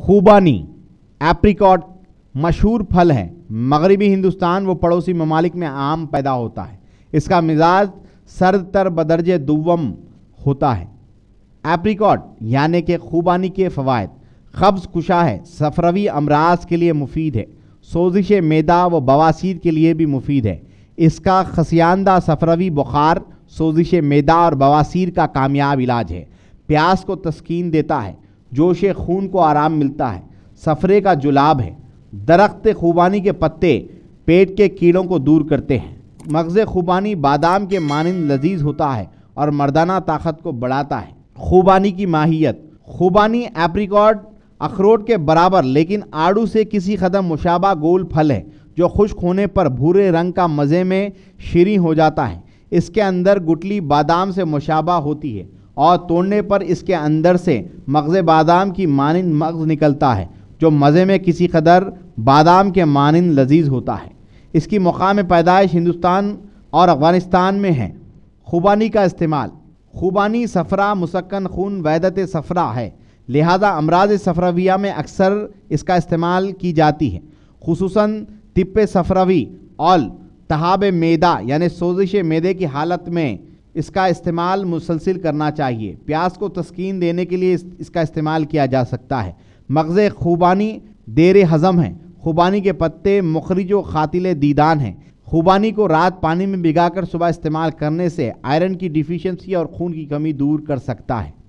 खूबानी एप्रिकॉट मशहूर फल है मगरबी हिंदुस्तान व पड़ोसी ममालिक में आम पैदा होता है इसका मिजाज सर्द तर बदरज दुवम होता है एप्रिकॉट यानि कि खूबानी के फ़वाद कब्ज़ कुशा है सफरवी अमराज के लिए मुफीद है सोजिश मैदा व बवासीर के लिए भी मुफीद है इसका खसियांदा सफरवी बुखार सोजिश मैदा और बवासीर का कामयाब इलाज है प्यास को तस्कीन देता है जोश खून को आराम मिलता है सफ़रे का जुलाब है दरख्त खूबानी के पत्ते पेट के कीड़ों को दूर करते हैं मगज़ खूबानी बादाम के मानंद लजीज होता है और मर्दाना ताकत को बढ़ाता है खूबानी की माहियत खूबानी एप्रिकॉड अखरोट के बराबर लेकिन आड़ू से किसी कदम मुशाबा गोल फल है जो खुश्क होने पर भूरे रंग का मज़े में शीरी हो जाता है इसके अंदर गुटली बादाम से मुशाबा होती है और तोड़ने पर इसके अंदर से मगज़ बादाम की मानंद मगज़ निकलता है जो मज़े में किसी कदर बादाम के मानंद लजीज होता है इसकी मकाम पैदाइश हिंदुस्तान और अफ़गानिस्तान में है खुबानी का इस्तेमाल खुबानी सफ़रा मुसक्न खून वैदत सफ़रा है लिहाजा अमराज सफ़रविया में अक्सर इसका इस्तेमाल की जाती है खसूस तिप सफ़रवी और तहाब मैदा यानि सोजिश मैदे की हालत में इसका इस्तेमाल मुसलसिल करना चाहिए प्यास को तस्कीन देने के लिए इसका इस्तेमाल किया जा सकता है मगज़ खूबानी देर हज़म है खूबानी के पत्ते मुखरज व खातिल दीदान हैं खूबानी को रात पानी में भिगा सुबह इस्तेमाल करने से आयरन की डिफिशेंसी और खून की कमी दूर कर सकता है